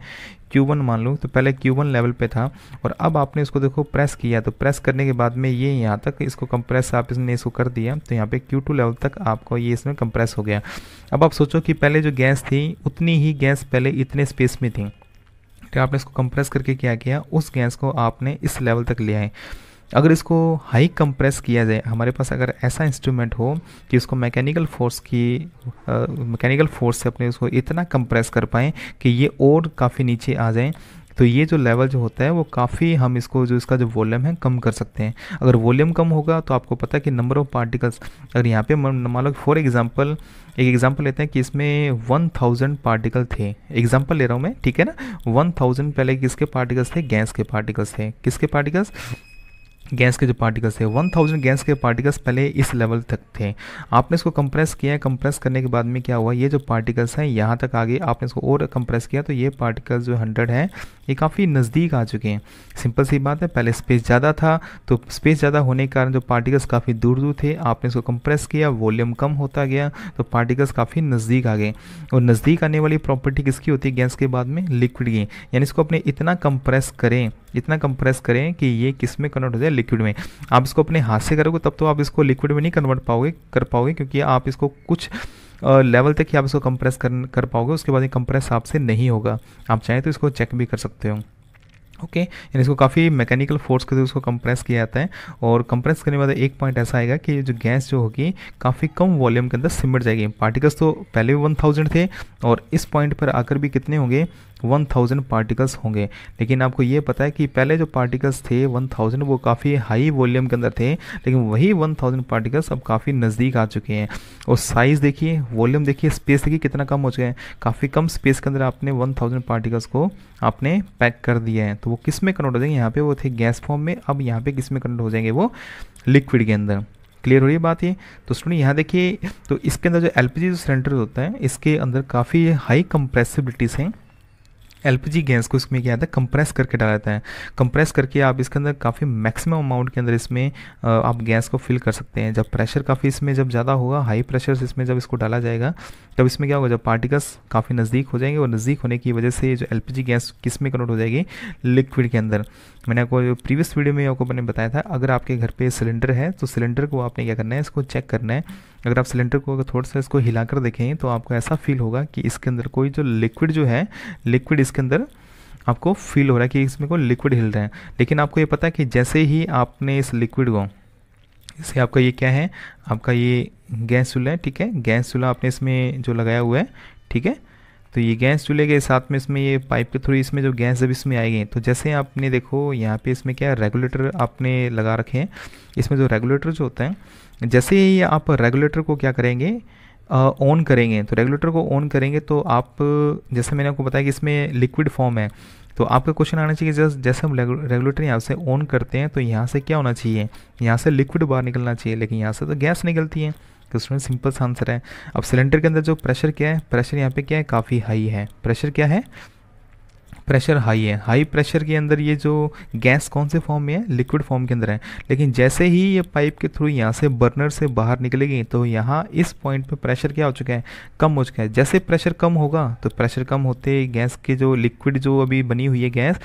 Q1 मान लूँ तो पहले Q1 लेवल पे था और अब आपने इसको देखो प्रेस किया तो प्रेस करने के बाद में ये यहाँ तक इसको कंप्रेस आप इसने इसको कर दिया तो यहाँ पे Q2 लेवल तक आपको ये इसमें कंप्रेस हो गया अब आप सोचो कि पहले जो गैस थी उतनी ही गैस पहले इतने स्पेस में थी तो आपने इसको कंप्रेस करके क्या किया उस गैस को आपने इस लेवल तक ले आए अगर इसको हाई कंप्रेस किया जाए हमारे पास अगर ऐसा इंस्ट्रूमेंट हो कि इसको मैकेनिकल फोर्स की मैकेनिकल फोर्स से अपने उसको इतना कंप्रेस कर पाएँ कि ये और काफ़ी नीचे आ जाए तो ये जो लेवल जो होता है वो काफ़ी हम इसको जो इसका जो वॉल्यूम है कम कर सकते हैं अगर वॉल्यूम कम होगा तो आपको पता है कि नंबर ऑफ़ पार्टिकल्स अगर यहाँ पे मान लो फॉर एग्जांपल एक एग्जांपल लेते हैं कि इसमें वन थाउजेंड पार्टिकल थे एग्जांपल ले रहा हूँ मैं ठीक है ना वन थाउजेंड पहले किसके पार्टिकल्स थे गैस के पार्टिकल्स थे किसके पार्टिकल्स गैस के जो पार्टिकल्स थे 1000 गैस के पार्टिकल्स पहले इस लेवल तक थे आपने इसको कंप्रेस किया है कंप्रेस करने के बाद में क्या हुआ ये जो पार्टिकल्स हैं यहाँ तक आ गए आपने इसको और कंप्रेस किया तो ये पार्टिकल्स जो हंड्रेड हैं ये काफ़ी नज़दीक आ चुके हैं सिंपल सी बात है पहले स्पेस ज़्यादा था तो स्पेस ज़्यादा होने के कारण जो पार्टिकल्स काफ़ी दूर दूर थे आपने इसको कंप्रेस किया वॉल्यूम कम होता गया तो पार्टिकल्स काफ़ी नज़दीक आ गए और नज़दीक आने वाली प्रॉपर्टी किसकी होती है गैस के बाद में लिक्विड की यानी इसको अपने इतना कंप्रेस करें इतना कंप्रेस करें कि ये किस में कन्वर्ट हो जाए लिक्विड में आप इसको अपने हाथ से करोगे तब तो आप इसको लिक्विड में नहीं कन्वर्ट पाओगे कर पाओगे क्योंकि आप इसको कुछ लेवल तक ही आप इसको कंप्रेस कर कर पाओगे उसके बाद ये कंप्रेस आपसे नहीं होगा आप चाहें तो इसको चेक भी कर सकते हो ओके okay, यानी इसको काफ़ी मैकेनिकल फोर्स के थ्रू उसको कंप्रेस किया जाता है और कंप्रेस करने के बाद एक पॉइंट ऐसा आएगा कि जो गैस जो होगी काफ़ी कम वॉल्यूम के अंदर सिमट जाएगी पार्टिकल्स तो पहले भी वन थाउजेंड थे और इस पॉइंट पर आकर भी कितने होंगे वन थाउजेंड पार्टिकल्स होंगे लेकिन आपको ये पता है कि पहले जो पार्टिकल्स थे वन थाउजेंड वो काफ़ी हाई वॉल्यूम के अंदर थे लेकिन वही वन थाउजेंड पार्टिकल्स अब काफ़ी नज़दीक आ चुके हैं और साइज़ देखिए वॉल्यूम देखिए स्पेस देखिए कितना कम हो चुका है काफ़ी कम स्पेस के अंदर आपने वन थाउजेंड पार्टिकल्स को आपने पैक कर दिया है तो वो किस में कन्वर्ट हो जाएंगे यहाँ पर वो थे गैस फॉर्म में अब यहाँ पर किस में कन्वर्ट हो जाएंगे वो लिक्विड के अंदर क्लियर हो रही है बात ये तो स्टूडेंट यहाँ देखिए तो इसके अंदर जो एल जो सिलेंडर होता है इसके अंदर काफ़ी हाई कंप्रेसिबिलिटीज़ हैं एल गैस को इसमें क्या आता है कंप्रेस करके डाला जाता है कंप्रेस करके आप इसके अंदर काफ़ी मैक्सिमम अमाउंट के अंदर इसमें आप गैस को फिल कर सकते हैं जब प्रेशर काफ़ी इसमें जब ज़्यादा होगा हाई प्रेशर इसमें जब इसको डाला जाएगा तब इसमें क्या होगा जब पार्टिकल्स काफ़ी नज़दीक हो जाएंगे और नज़दीक होने की वजह से जो एल गैस किस में कन्वर्ट हो जाएगी लिक्विड के अंदर मैंने आपको प्रीवियस वीडियो में आपको मैंने बताया था अगर आपके घर पर सिलेंडर है तो सिलेंडर को आपने क्या करना है इसको चेक करना है अगर आप सिलेंडर को अगर थोड़ा सा इसको हिलाकर देखें तो आपको ऐसा फील होगा कि इसके अंदर कोई जो लिक्विड जो है लिक्विड इसके अंदर आपको फील हो रहा है कि इसमें कोई लिक्विड हिल रहा है लेकिन आपको ये पता है कि जैसे ही आपने इस लिक्विड को इससे आपका ये क्या है आपका ये गैस चूल्हा है ठीक है गैस चूल्हा आपने इसमें जो लगाया हुआ है ठीक है तो ये गैस चूल्हे साथ में इसमें ये पाइप के थ्रू इसमें जो गैस जब इसमें आएगी तो जैसे आपने देखो यहाँ पे इसमें क्या रेगुलेटर आपने लगा रखे हैं इसमें जो रेगुलेटर जो होते हैं जैसे ही आप रेगुलेटर को क्या करेंगे ऑन करेंगे तो रेगुलेटर को ऑन करेंगे तो आप जैसे मैंने आपको बताया कि इसमें लिक्विड फॉर्म है तो आपका क्वेश्चन आना चाहिए जैस जैसे हम रेगुलेटर यहाँ से ऑन करते हैं तो यहाँ से क्या होना चाहिए यहाँ से लिक्विड बाहर निकलना चाहिए लेकिन यहाँ से तो गैस निकलती है क्वेश्चन स्टूडेंट सिंपल सा आंसर है अब सिलेंडर के अंदर जो प्रेशर क्या है प्रेशर यहाँ पे क्या है काफ़ी हाई है प्रेशर क्या है प्रेशर हाई है हाई प्रेशर के अंदर ये जो गैस कौन से फॉर्म में है लिक्विड फॉर्म के अंदर है लेकिन जैसे ही ये पाइप के थ्रू यहाँ से बर्नर से बाहर निकलेगी तो यहाँ इस पॉइंट पे प्रेशर क्या हो चुका है कम हो चुका है जैसे प्रेशर कम होगा तो प्रेशर कम होते गैस के जो लिक्विड जो अभी बनी हुई है गैस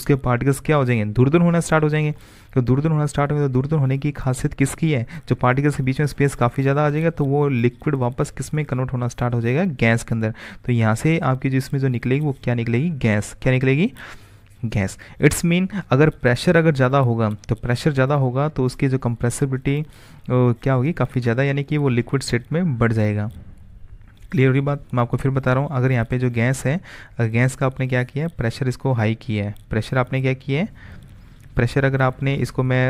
उसके पार्टिकल्स क्या हो जाएंगे दूर दूर होना स्टार्ट हो जाएंगे तो दुर्दन होना स्टार्ट होगा तो दुर्दन होने की खासियत किसकी है जो पार्टिकल्स के बीच में स्पेस काफ़ी ज़्यादा आ जाएगा तो वो लिक्विड वापस किस में कन्वर्ट होना स्टार्ट हो जाएगा गैस के अंदर तो यहाँ से आपकी जिसमें जो निकलेगी वो क्या निकलेगी गैस क्या निकलेगी गैस इट्स मीन अगर प्रेशर अगर ज़्यादा होगा तो प्रेशर ज़्यादा होगा तो उसकी जो कंप्रेसिबिलिटी क्या होगी काफ़ी ज़्यादा यानी कि वो लिक्विड स्टेट में बढ़ जाएगा क्लियर रही बात मैं आपको फिर बता रहा हूँ अगर यहाँ पे जो गैस है गैस का आपने क्या किया है प्रेशर इसको हाई किया है प्रेशर आपने क्या किया है प्रेशर अगर आपने इसको मैं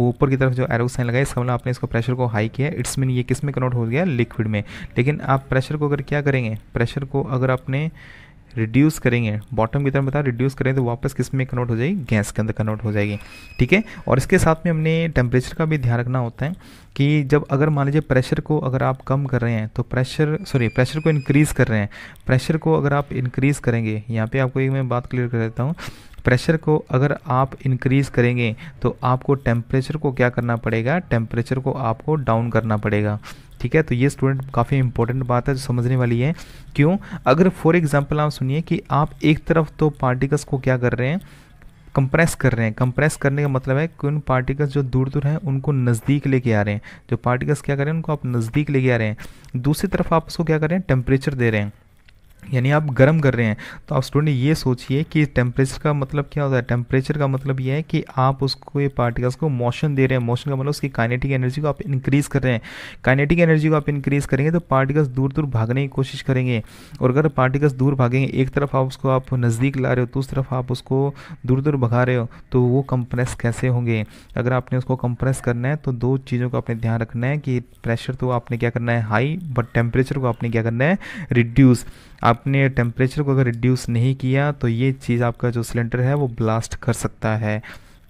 ऊपर की तरफ जो एरो साइन इस समझ आपने इसको प्रेशर को हाई किया इट्स मीन ये किस में कन्वर्ट हो गया लिक्विड में लेकिन आप प्रेशर को अगर क्या करेंगे प्रेशर को अगर आपने रिड्यूस करेंगे बॉटम की तरफ बता रिड्यूस करें तो वापस किस में कन्वर्ट हो जाएगी गैस के अंदर कन्वर्ट हो जाएगी ठीक है और इसके साथ में हमने टेम्परेचर का भी ध्यान रखना होता है कि जब अगर मान लीजिए प्रेशर को अगर आप कम कर रहे हैं तो प्रेशर सॉरी प्रेशर को इंक्रीज़ कर रहे हैं प्रेशर को अगर आप इंक्रीज़ करेंगे यहाँ पे आपको एक मैं बात क्लियर कर देता हूँ प्रेशर को अगर आप इंक्रीज़ करेंगे तो आपको टेम्परेचर को क्या करना पड़ेगा टेम्परेचर को आपको डाउन करना पड़ेगा ठीक है तो ये स्टूडेंट काफ़ी इंपॉर्टेंट बात है जो समझने वाली है क्यों अगर फॉर एग्जाम्पल आप सुनिए कि आप एक तरफ तो पार्टिकल्स को क्या कर रहे हैं कंप्रेस कर रहे हैं कंप्रेस करने का मतलब है कि उन पार्टिकल्स जो दूर दूर हैं उनको नज़दीक लेके आ रहे हैं जो पार्टिकल्स क्या कर रहे हैं उनको आप नज़दीक लेके आ रहे हैं दूसरी तरफ आप उसको क्या कर रहे हैं टेम्परेचर दे रहे हैं यानी आप गर्म कर रहे हैं तो आप स्टूडेंट ये सोचिए कि टेम्परेचर का मतलब क्या होता है टेम्परेचर का मतलब ये है कि आप उसको ये पार्टिकल्स को मोशन दे रहे हैं मोशन का मतलब उसकी काइनेटिक एनर्जी को आप इंक्रीज़ कर रहे हैं काइनेटिक एनर्जी को आप इंक्रीज़ करेंगे तो पार्टिकल्स दूर दूर भागने की कोशिश करेंगे और अगर पार्टिकल्स दूर भागेंगे एक तरफ आप उसको आप नज़दीक ला रहे हो दूसरी तो तरफ आप उसको दूर दूर भगा रहे हो तो वो कंप्रेस कैसे होंगे अगर आपने उसको कंप्रेस करना है तो दो चीज़ों का आपने ध्यान रखना है कि प्रेशर तो आपने क्या करना है हाई बट टेम्परेचर को आपने क्या करना है रिड्यूस आपने टेम्परेचर को अगर रिड्यूस नहीं किया तो ये चीज़ आपका जो सिलेंडर है वो ब्लास्ट कर सकता है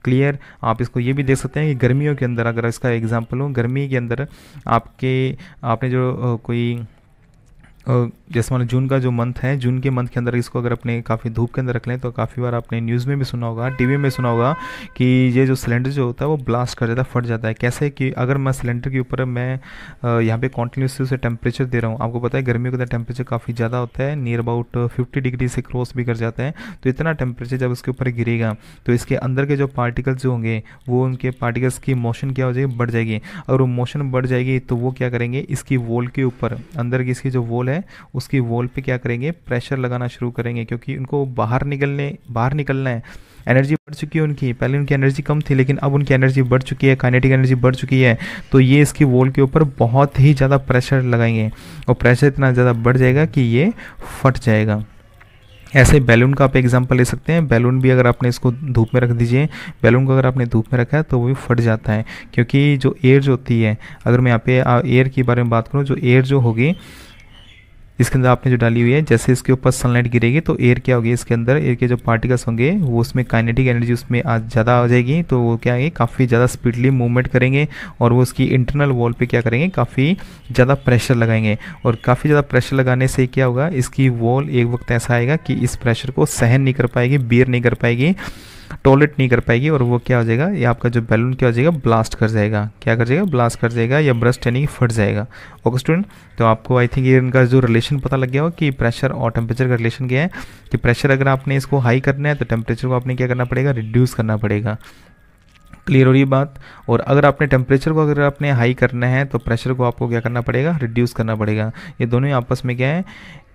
क्लियर आप इसको ये भी देख सकते हैं कि गर्मियों के अंदर अगर इसका एग्जाम्पल हो गर्मी के अंदर आपके आपने जो कोई जैसे हमारा जून का जो मंथ है जून के मंथ के अंदर इसको अगर अपने काफ़ी धूप के अंदर रख लें तो काफ़ी बार आपने न्यूज़ में भी सुना होगा टीवी में सुना होगा कि ये जो सिलेंडर जो होता है वो ब्लास्ट कर जाता है फट जाता है कैसे कि अगर मैं सिलेंडर के ऊपर मैं यहाँ पे कॉन्टीन्यूसली उसे टेम्परेचर दे रहा हूँ आपको पता है गर्मियों के अंदर टेम्परेचर काफ़ी ज़्यादा होता है नियर अबाउट फिफ्टी डिग्री से क्रॉस भी कर जाता है तो इतना टेम्परेचर जब उसके ऊपर गिरेगा तो इसके अंदर के जो पार्टिकल्स जो होंगे वो उनके पार्टिकल्स की मोशन क्या हो जाएगी बढ़ जाएगी अगर वो मोशन बढ़ जाएगी तो वो क्या करेंगे इसकी वॉल के ऊपर अंदर की इसकी जो वॉल है है उसकी वॉल पे क्या करेंगे प्रेशर लगाना शुरू करेंगे क्योंकि उनको बाहर निकलने बाहर निकलना है एनर्जी बढ़ चुकी है उनकी पहले उनकी एनर्जी कम थी लेकिन अब उनकी एनर्जी बढ़ चुकी है काइनेटिक एनर्जी बढ़ चुकी है तो ये इसकी वॉल के ऊपर बहुत ही ज़्यादा प्रेशर लगाएंगे और प्रेशर इतना ज़्यादा बढ़ जाएगा कि ये फट जाएगा ऐसे बैलून का आप एग्जांपल ले सकते हैं बैलून भी अगर आपने इसको धूप में रख दीजिए बैलून को अगर आपने धूप में रखा है तो वो भी फट जाता है क्योंकि जो एयर जो होती है अगर मैं यहाँ पे एयर के बारे में बात करूँ जो एयर जो होगी इसके अंदर आपने जो डाली हुई है जैसे इसके ऊपर सनलाइट गिरेगी तो एयर क्या होगी इसके अंदर एयर के जो पार्टिकल्स होंगे वो उसमें काइनेटिक एनर्जी उसमें ज़्यादा आ जाएगी तो वो क्या है काफ़ी ज़्यादा स्पीडली मूवमेंट करेंगे और वो उसकी इंटरनल वॉल पे क्या करेंगे काफ़ी ज़्यादा प्रेशर लगाएंगे और काफ़ी ज़्यादा प्रेशर लगाने से क्या होगा इसकी वॉल एक वक्त ऐसा आएगा कि इस प्रेशर को सहन नहीं कर पाएगी बियर नहीं कर पाएगी टॉयलेट नहीं कर पाएगी और वो क्या हो जाएगा ये आपका जो बैलून क्या हो जाएगा ब्लास्ट कर जाएगा क्या कर जाएगा ब्लास्ट कर जाएगा या ब्रस्ट यानी फट जाएगा ओके स्टूडेंट तो आपको आई थिंक ये इनका जो रिलेशन पता लग गया हो कि प्रेशर और टेम्परेचर का रिलेशन क्या है कि प्रेशर अगर आपने इसको हाई करना है तो टेम्परेचर को आपने क्या करना पड़ेगा रिड्यूस करना पड़ेगा क्लियर हो रही बात और अगर आपने टेम्परेचर को अगर आपने हाई करना है तो प्रेशर को आपको क्या करना पड़ेगा रिड्यूस करना पड़ेगा ये दोनों ही आपस में क्या है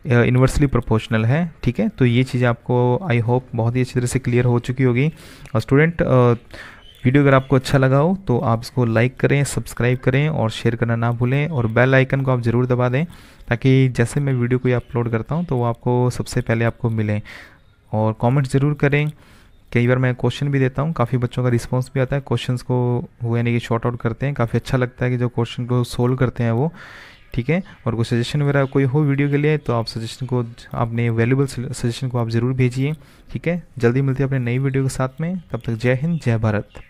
इन्वर्सली प्रोपोर्शनल है ठीक है तो ये चीज़ आपको आई होप बहुत ही अच्छी तरह से क्लियर हो चुकी होगी और स्टूडेंट वीडियो अगर आपको अच्छा लगा हो तो आप इसको लाइक करें सब्सक्राइब करें और शेयर करना ना भूलें और बेल आइकन को आप ज़रूर दबा दें ताकि जैसे मैं वीडियो कोई अपलोड करता हूँ तो वो आपको सबसे पहले आपको मिलें और कमेंट ज़रूर करें कई बार मैं क्वेश्चन भी देता हूँ काफ़ी बच्चों का रिस्पॉन्स भी आता है क्वेश्चन को यानी कि शॉर्ट आउट करते हैं काफ़ी अच्छा लगता है कि जो क्वेश्चन को सोल्व करते हैं वो ठीक है और कोई सजेशन वगैरह कोई हो वीडियो के लिए तो आप सजेशन को आपने वैल्यूबल सजेशन को आप ज़रूर भेजिए ठीक है जल्दी मिलती है अपने नई वीडियो के साथ में तब तक जय हिंद जय भारत